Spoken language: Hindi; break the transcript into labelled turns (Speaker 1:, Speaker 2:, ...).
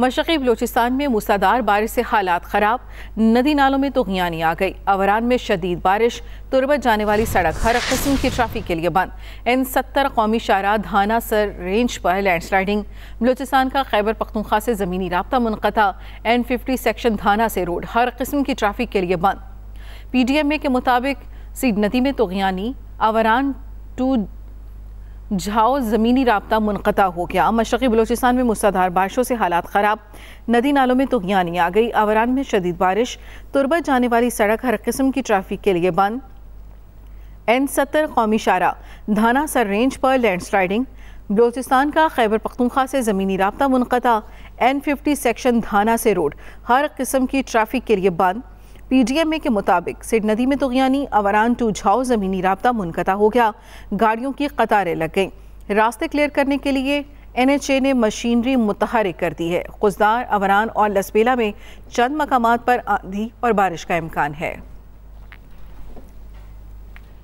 Speaker 1: मशरक़ी बलोचिस्तान में मूसादार बारिश से हालात ख़राब नदी नालों में तुगयानी आ गई अवरान में शदीद बारिश तुरबत जाने वाली सड़क हर कस्म की ट्रैफिक के लिए बंद एन सत्तर कौमी शारा धाना सर रेंज पर लैंड स्लाइडिंग बलोचिस्तान का खैबर पख्तनख्वा से ज़मीनी रबता मनक़ा एन फिफ्टी सेक्शन धाना से रोड हर कस्म की ट्रैफिक के लिए बंद पी डी एम ए के मुताबिक सीड नदी में तुगयानी अवरान टू झाओ ज़मीनी रबता मुनता हो गया मशरक़ी बलोचिस्तान में मूसाधार बारिशों से हालात ख़राब नदी नालों में तुगयानी आ गई आवरान में शदीद बारिश तुरबत जाने वाली सड़क हर किस्म की ट्रैफिक के लिए बंद एन सत्तर कौमी शारा धाना सर रेंज पर लैंड स्लाइडिंग बलोचिस्तान का खैबर पख्तूनखा से ज़मीनी रबता मुनता एन फिफ्टी सेक्शन धाना से रोड हर किस्म की ट्रैफिक के लिए बंद पीडीएमए के मुताबिक सिड नदी में तुगयानी अवरान टू झाओ ज़मीनी रबता मुनकता हो गया गाड़ियों की कतारें लग गईं रास्ते क्लियर करने के लिए एन एच ए ने मशीनरी मुतहरक कर दी है खुशदार अवरान और लसबेला में चंद मकाम पर आंधी और बारिश का इम्कान है